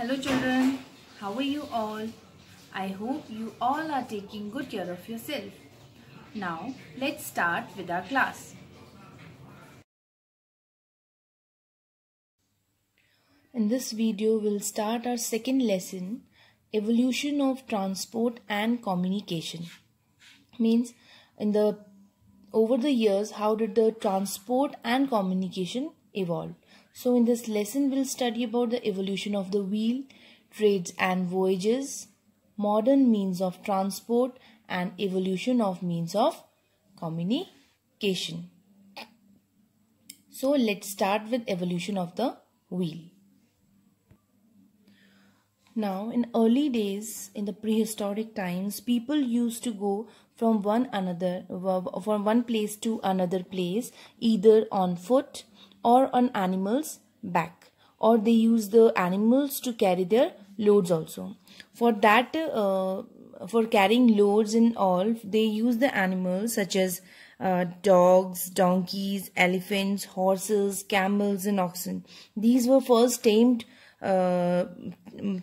Hello children, how are you all? I hope you all are taking good care of yourself. Now let's start with our class. In this video we'll start our second lesson Evolution of Transport and Communication. Means in the over the years how did the transport and communication evolve? So in this lesson we'll study about the evolution of the wheel, trades and voyages, modern means of transport and evolution of means of communication. So let's start with evolution of the wheel. Now, in early days, in the prehistoric times, people used to go from one another from one place to another place, either on foot, or on animals back or they use the animals to carry their loads also for that uh, for carrying loads and all they use the animals such as uh, dogs, donkeys, elephants, horses, camels and oxen. These were first tamed, uh,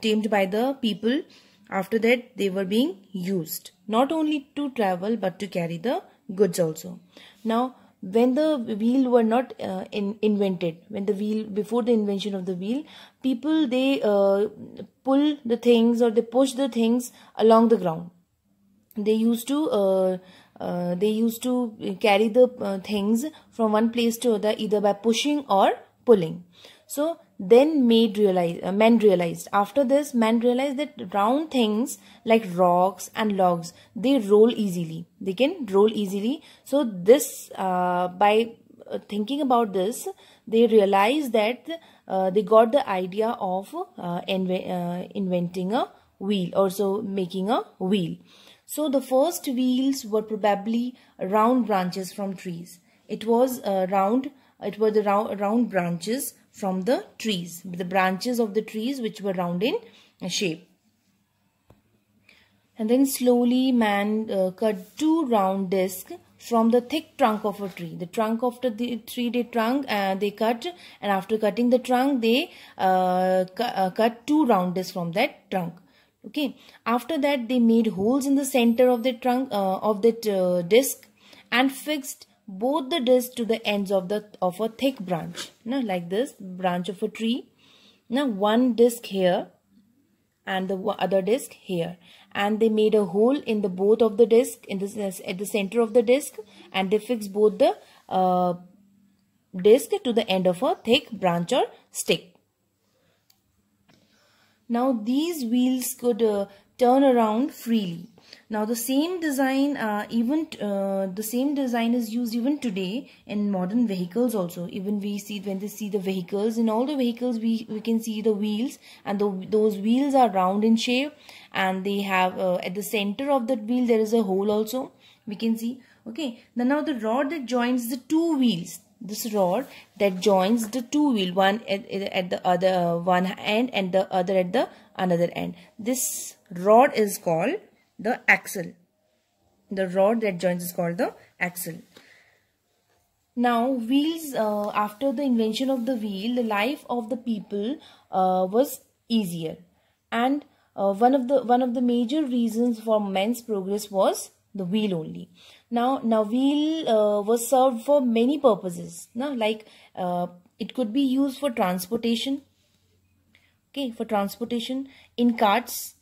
tamed by the people. After that they were being used not only to travel but to carry the goods also. Now when the wheel were not uh, in, invented when the wheel before the invention of the wheel people they uh, pull the things or they push the things along the ground they used to uh, uh, they used to carry the uh, things from one place to other either by pushing or pulling so then made realize, uh, men realized. After this, men realized that round things like rocks and logs, they roll easily. They can roll easily. So this, uh, by uh, thinking about this, they realized that uh, they got the idea of uh, uh, inventing a wheel, also making a wheel. So the first wheels were probably round branches from trees. It was round, it were the round, round branches from the trees, the branches of the trees which were round in shape. And then slowly man uh, cut two round discs from the thick trunk of a tree. The trunk of the three-day trunk uh, they cut and after cutting the trunk they uh, cu uh, cut two round discs from that trunk. Okay. After that they made holes in the center of the trunk uh, of that uh, disc and fixed both the discs to the ends of the of a thick branch now like this branch of a tree now one disc here and the other disc here and they made a hole in the both of the disc in this at the center of the disc and they fixed both the uh, disc to the end of a thick branch or stick now these wheels could uh, turn around freely. Now the same design uh, even uh, the same design is used even today in modern vehicles also. Even we see when they see the vehicles in all the vehicles we, we can see the wheels and the, those wheels are round in shape and they have uh, at the center of that wheel there is a hole also we can see okay Now now the rod that joins the two wheels this rod that joins the two wheel one at, at the other one end and the other at the another end this rod is called the axle the rod that joins is called the axle now wheels uh, after the invention of the wheel the life of the people uh, was easier and uh, one of the one of the major reasons for men's progress was the wheel only. Now, now wheel uh, was served for many purposes. Now, like uh, it could be used for transportation. Okay, for transportation in carts.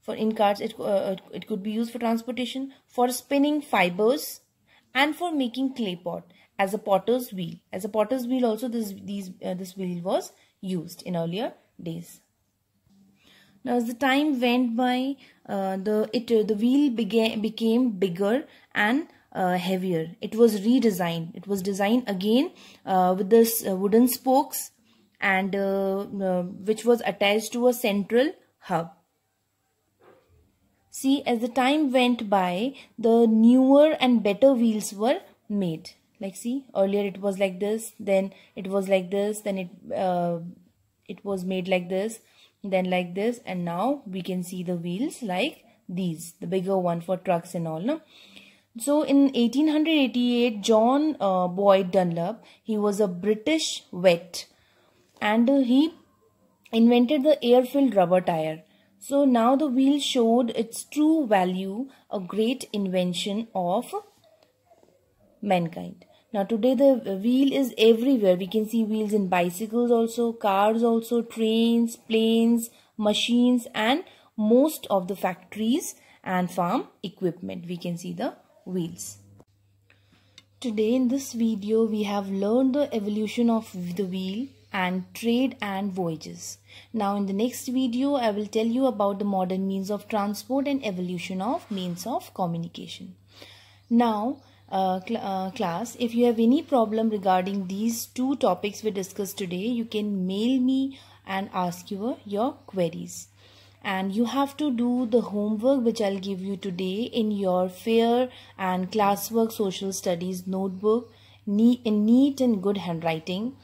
For in carts, it uh, it could be used for transportation, for spinning fibers, and for making clay pot as a potter's wheel. As a potter's wheel, also this these uh, this wheel was used in earlier days. Now, as the time went by, uh, the it uh, the wheel began became bigger and uh, heavier. It was redesigned. It was designed again uh, with this uh, wooden spokes and uh, which was attached to a central hub. See, as the time went by, the newer and better wheels were made. Like see, earlier it was like this, then it was like this, then it it was made like this then like this and now we can see the wheels like these the bigger one for trucks and all no? so in 1888 john uh, boyd dunlop he was a british vet and he invented the air-filled rubber tire so now the wheel showed its true value a great invention of mankind now today the wheel is everywhere. We can see wheels in bicycles also, cars also, trains, planes, machines and most of the factories and farm equipment. We can see the wheels. Today in this video we have learned the evolution of the wheel and trade and voyages. Now in the next video I will tell you about the modern means of transport and evolution of means of communication. Now uh, cl uh, class. If you have any problem regarding these two topics we discussed today, you can mail me and ask your, uh, your queries. And you have to do the homework which I'll give you today in your fair and classwork social studies notebook in neat and good handwriting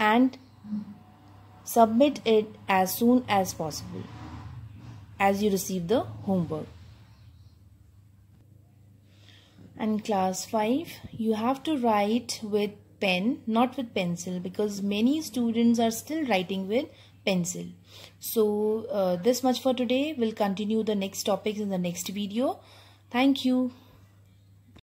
and submit it as soon as possible as you receive the homework and class 5 you have to write with pen not with pencil because many students are still writing with pencil so uh, this much for today we'll continue the next topics in the next video thank you